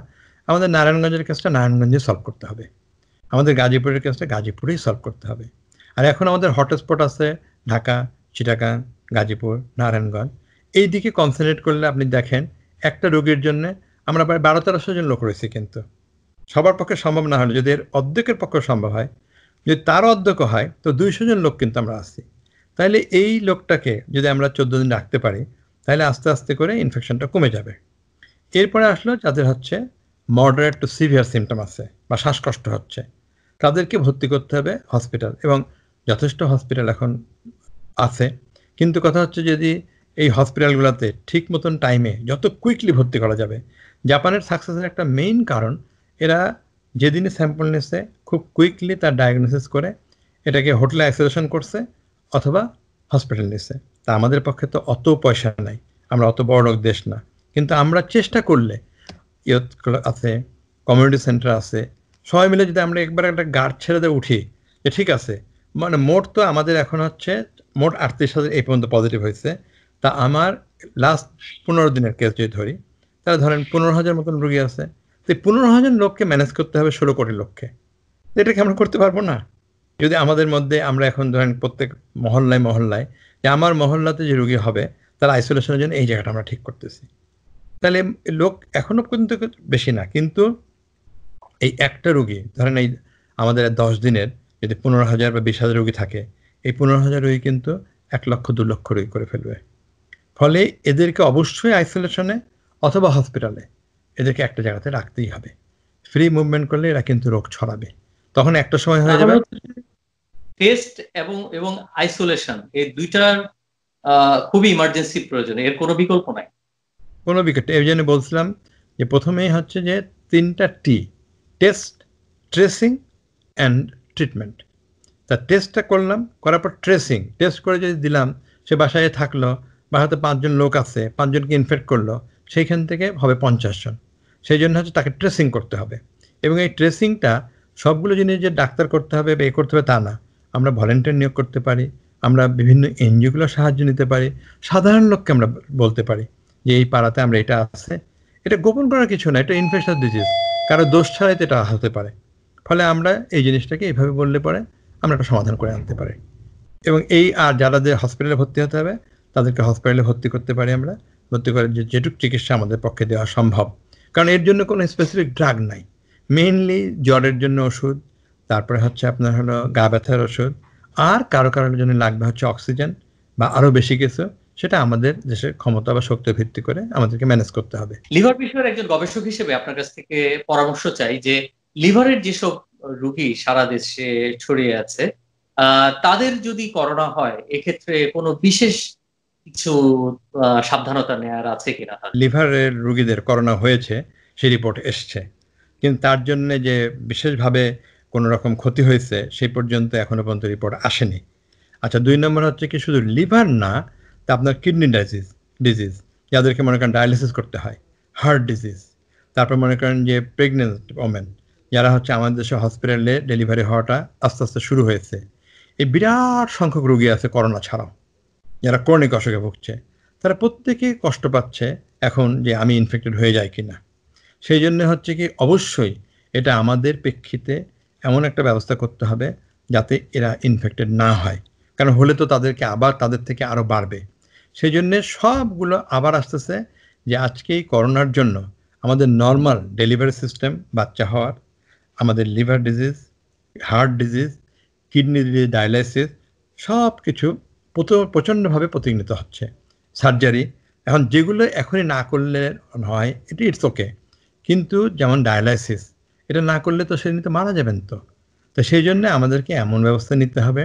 আমাদের নারায়ণগঞ্জের কেসটা নারায়ণগঞ্জে সলভ করতে হবে আমাদের গাজীপুরের কেসটা গাজীপুরেই সলভ করতে হবে আর এখন আমাদের হটস্পট আছে ঢাকা চিটাগাং গাজীপুর নারায়ণগঞ্জ এই দিকে কনসেন্ট্রেট করলে আপনি দেখেন একটা রোগীর জন্য আমরা প্রায় বারো তেরোশো জন লোক রয়েছি কিন্তু সবার পক্ষে সম্ভব না হলে যদি এর অর্ধেকের পক্ষে সম্ভব হয় যদি তার অর্ধেকও হয় তো দুইশো জন লোক কিন্তু আমরা আসি তাহলে এই লোকটাকে যদি আমরা চোদ্দ দিন রাখতে পারি তাহলে আস্তে আস্তে করে ইনফেকশনটা কমে যাবে এরপরে আসলো যাদের হচ্ছে মডারেট টু সিভিয়ার সিমটম আছে বা শ্বাসকষ্ট হচ্ছে তাদেরকে ভর্তি করতে হবে হসপিটাল এবং যথেষ্ট হসপিটাল এখন আছে কিন্তু কথা হচ্ছে যদি এই হসপিটালগুলোতে ঠিক মতন টাইমে যত কুইকলি ভর্তি করা যাবে জাপানের সাকসেসের একটা মেইন কারণ এরা যেদিনে স্যাম্পল নিচ্ছে খুব কুইকলি তার ডায়াগনোসিস করে এটাকে হোটেলে আইসোলেশন করছে অথবা হসপিটাল নিচ্ছে তা আমাদের পক্ষে তো অত পয়সা নাই আমরা অত বড় লোক দেশ না কিন্তু আমরা চেষ্টা করলে ক্লাব আছে কমিউনিটি সেন্টার আছে সবাই মিলে যদি আমরা একবার একটা গার্ড ছেড়ে দিয়ে উঠি যে ঠিক আছে মানে মোট তো আমাদের এখন হচ্ছে মোট আটত্রিশ হাজার এই পর্যন্ত পজিটিভ হয়েছে তা আমার লাস্ট পনেরো দিনের কেস যদি ধরি তাহলে ধরেন পনেরো হাজার মতন রুগী আছে তো পনেরো হাজার লোককে ম্যানেজ করতে হবে ষোলো কোটি লোককে কি আমরা করতে পারবো না যদি আমাদের মধ্যে আমরা এখন ধরেন প্রত্যেক মহল্লায় মহল্লায় যে আমার মহল্লাতে যে রুগী হবে তার আইসোলেশনের জন্য এই জায়গাটা আমরা ঠিক করতেছি তাহলে লোক এখনো পর্যন্ত বেশি না কিন্তু এই একটা রুগী ধরেন এই আমাদের দশ দিনের যদি পনেরো হাজার বা বিশ হাজার রুগী থাকে এই পনেরো হাজার রুগী কিন্তু এক লক্ষ দু লক্ষ রুগী করে ফেলবে ফলে এদেরকে অবশ্যই আইসোলেশনে অথবা হসপিটালে এদেরকে একটা জায়গাতে রাখতেই হবে ফ্রি মুভমেন্ট করলে এরা কিন্তু রোগ ছড়াবে তখন একটা সময় হয়ে যাবে টেস্ট এবং এবং আইসোলেশন এই দুইটার খুবই ইমার্জেন্সি প্রয়োজন এর কোনো বিকল্প নাই কোনো উইকেট এই জন্য বলছিলাম যে প্রথমেই হচ্ছে যে তিনটা T test tracing and treatment তা টেস্টটা করলাম করার পর ট্রেসিং টেস্ট করে যদি দিলাম সে বাসায় থাকলো বা হয়তো পাঁচজন লোক আছে পাঁচজনকে ইনফেক্ট করলো সেইখান থেকে হবে পঞ্চাশ জন সেই জন্য হচ্ছে তাকে ট্রেসিং করতে হবে এবং এই ট্রেসিংটা সবগুলো জিনিস যে ডাক্তার করতে হবে বা এ করতে হবে তা না আমরা ভলেন্টিয়ার নিয়োগ করতে পারি আমরা বিভিন্ন এনজিওগুলোর সাহায্য নিতে পারি সাধারণ লোককে আমরা বলতে পারি যে এই পাড়াতে আমরা এটা আছে এটা গোপন করার কিছু না এটা ইনফেকশন ডিজিজ কারো দোষ ছাড়াই এটা হতে পারে ফলে আমরা এই জিনিসটাকে এইভাবে বললে পরে আমরা একটা সমাধান করে আনতে পারি এবং এই আর যারা যে হসপিটালে ভর্তি হতে হবে তাদেরকে হসপিটালে ভর্তি করতে পারি আমরা ভর্তি করে যে যেটুক চিকিৎসা আমাদের পক্ষে দেওয়া সম্ভব কারণ এর জন্য কোনো স্পেসিফিক ড্রাগ নাই মেইনলি জ্বরের জন্য ওষুধ তারপরে হচ্ছে আপনার হলো গা ব্যথার ওষুধ আর কারো কারোর জন্য লাগবে হচ্ছে অক্সিজেন বা আরও বেশি কিছু সেটা আমাদের দেশের ক্ষমতা বা শক্তির ভিত্তি করে আমাদেরকে ম্যানেজ করতে হবে লিভার বিষয়ের একজন গবেষক হিসেবে আপনার কাছ থেকে পরামর্শ চাই যে লিভারের যেসব রুগী সারা দেশে ছড়িয়ে আছে তাদের যদি করোনা হয় এক্ষেত্রে কোনো বিশেষ কিছু সাবধানতা নেওয়ার আছে কিনা লিভারের রুগীদের করোনা হয়েছে সেই রিপোর্ট এসছে কিন্তু তার জন্য যে বিশেষভাবে কোনো রকম ক্ষতি হয়েছে সেই পর্যন্ত এখনো পর্যন্ত রিপোর্ট আসেনি আচ্ছা দুই নম্বর হচ্ছে কি শুধু লিভার না আপনার কিডনি ডাইজিস ডিজিজ যাদেরকে মনে করেন ডায়ালিসিস করতে হয় হার্ট ডিজিজ তারপর মনে করেন যে প্রেগনেন্ট ওমেন যারা হচ্ছে আমাদের দেশে হসপিটালে ডেলিভারি হওয়াটা আস্তে আস্তে শুরু হয়েছে এই বিরাট সংখ্যক রুগী আছে করোনা ছাড়াও যারা ক্রনিক অসুখে ভুগছে তারা প্রত্যেকে কষ্ট পাচ্ছে এখন যে আমি ইনফেক্টেড হয়ে যাই কি না সেই জন্য হচ্ছে কি অবশ্যই এটা আমাদের প্রেক্ষিতে এমন একটা ব্যবস্থা করতে হবে যাতে এরা ইনফেক্টেড না হয় কারণ হলে তো তাদেরকে আবার তাদের থেকে আরও বাড়বে সেই জন্যে সবগুলো আবার আসতেছে যে আজকে এই করোনার জন্য আমাদের নর্মাল ডেলিভারি সিস্টেম বাচ্চা হওয়ার আমাদের liver disease heart disease kidney disease dialysis সব কিছু প্রচণ্ডভাবে প্রতিনিধিত হচ্ছে সার্জারি এখন যেগুলো এখনই না করলে হয় এটি ইটস ওকে কিন্তু যেমন ডায়ালাইসিস এটা না করলে তো সেদিন তো মারা যাবেন তো তো সেই জন্য আমাদেরকে এমন ব্যবস্থা নিতে হবে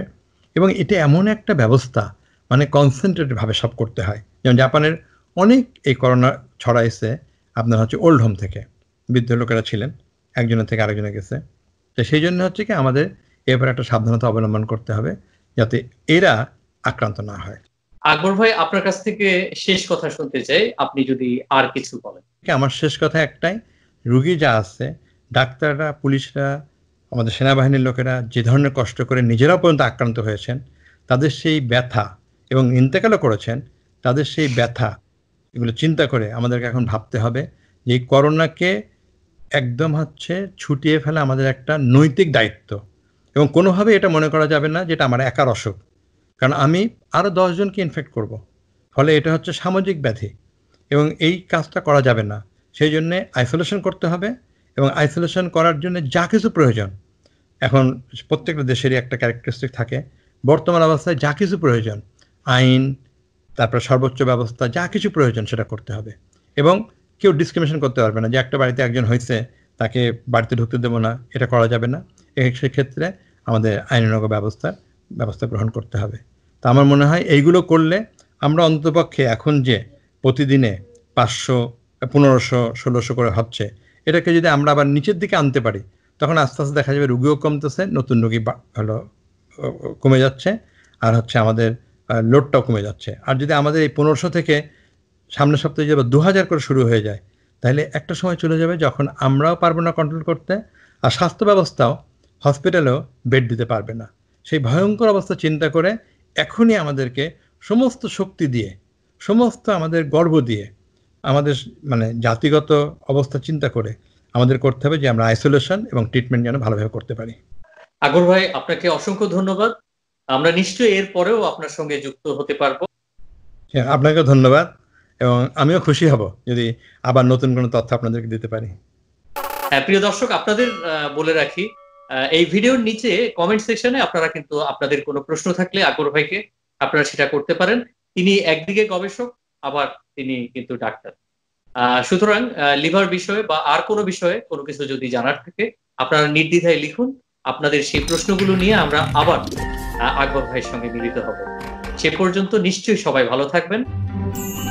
এবং এটা এমন একটা ব্যবস্থা মানে কনসেন্ট্রেটভাবে সব করতে হয় যেমন জাপানের অনেক এই করোনা ছড়াইছে আপনার হচ্ছে ওল্ড হোম থেকে বৃদ্ধ লোকেরা ছিলেন একজনের থেকে আরেকজনে গেছে তো সেই জন্য হচ্ছে কি আমাদের এবার একটা সাবধানতা অবলম্বন করতে হবে যাতে এরা আক্রান্ত না হয় আকবর ভাই আপনার কাছ থেকে শেষ কথা শুনতে চাই আপনি যদি আর কিছু বলেন আমার শেষ কথা একটাই রুগী যা আছে ডাক্তাররা পুলিশরা আমাদের সেনাবাহিনীর লোকেরা যে ধরনের কষ্ট করে নিজেরা পর্যন্ত আক্রান্ত হয়েছেন তাদের সেই ব্যথা এবং ইন্তেকালও করেছেন তাদের সেই ব্যথা এগুলো চিন্তা করে আমাদেরকে এখন ভাবতে হবে যে এই করোনাকে একদম হচ্ছে ছুটিয়ে ফেলা আমাদের একটা নৈতিক দায়িত্ব এবং কোনোভাবে এটা মনে করা যাবে না যেটা আমার একার অসুখ কারণ আমি আরও দশজনকে ইনফেক্ট করব। ফলে এটা হচ্ছে সামাজিক ব্যাধি এবং এই কাজটা করা যাবে না সেই জন্যে আইসোলেশন করতে হবে এবং আইসোলেশন করার জন্য যা কিছু প্রয়োজন এখন প্রত্যেকটা দেশেরই একটা ক্যারেক্টারিস্টিক থাকে বর্তমান অবস্থায় যা কিছু প্রয়োজন আইন তারপর সর্বোচ্চ ব্যবস্থা যা কিছু প্রয়োজন সেটা করতে হবে এবং কেউ ডিসক্রিমিনেশন করতে পারবে না যে একটা বাড়িতে একজন হয়েছে তাকে বাড়িতে ঢুকতে দেবো না এটা করা যাবে না সেক্ষেত্রে আমাদের আইনগত ব্যবস্থা ব্যবস্থা গ্রহণ করতে হবে তা আমার মনে হয় এইগুলো করলে আমরা অন্ততপক্ষে এখন যে প্রতিদিনে পাঁচশো পনেরোশো ষোলোশো করে হচ্ছে এটাকে যদি আমরা আবার নিচের দিকে আনতে পারি তখন আস্তে আস্তে দেখা যাবে রুগীও কমতেছে নতুন রুগী হলো কমে যাচ্ছে আর হচ্ছে আমাদের লোডটাও কমে যাচ্ছে আর যদি আমাদের এই পনেরোশো থেকে সামনের সপ্তাহে যাবে দু হাজার করে শুরু হয়ে যায় তাহলে একটা সময় চলে যাবে যখন আমরাও পারবো না কন্ট্রোল করতে আর স্বাস্থ্য ব্যবস্থাও হসপিটালেও বেড দিতে পারবে না সেই ভয়ঙ্কর অবস্থা চিন্তা করে এখনই আমাদেরকে সমস্ত শক্তি দিয়ে সমস্ত আমাদের গর্ব দিয়ে আমাদের মানে জাতিগত অবস্থা চিন্তা করে আমাদের করতে হবে যে আমরা আইসোলেশন এবং ট্রিটমেন্ট যেন ভালোভাবে করতে পারি আগর ভাই আপনাকে অসংখ্য ধন্যবাদ আমরা নিশ্চয়ই এর পরেও আপনার সঙ্গে যুক্ত হতে পারবো হ্যাঁ, আপনাকে ধন্যবাদ এবং আমিও খুশি হব যদি আবার নতুন কোনো তথ্য আপনাদেরকে দিতে পারি হ্যাঁ প্রিয় দর্শক আপনাদের বলে রাখি এই ভিডিওর নিচে কমেন্ট সেকশনে আপনারা কিন্তু আপনাদের কোনো প্রশ্ন থাকলে আকর ভাইকে আপনারা সেটা করতে পারেন তিনি একদিকে গবেষক আবার তিনি কিন্তু ডাক্তার সুতরাং লিভার বিষয়ে বা আর কোনো বিষয়ে কোনো কিছু যদি জানার থাকে আপনারা নির্দ্বিধায় লিখুন আপনাদের সেই প্রশ্নগুলো নিয়ে আমরা আবার আকবর ভাইয়ের সঙ্গে মিলিত হব সে পর্যন্ত নিশ্চয়ই সবাই ভালো থাকবেন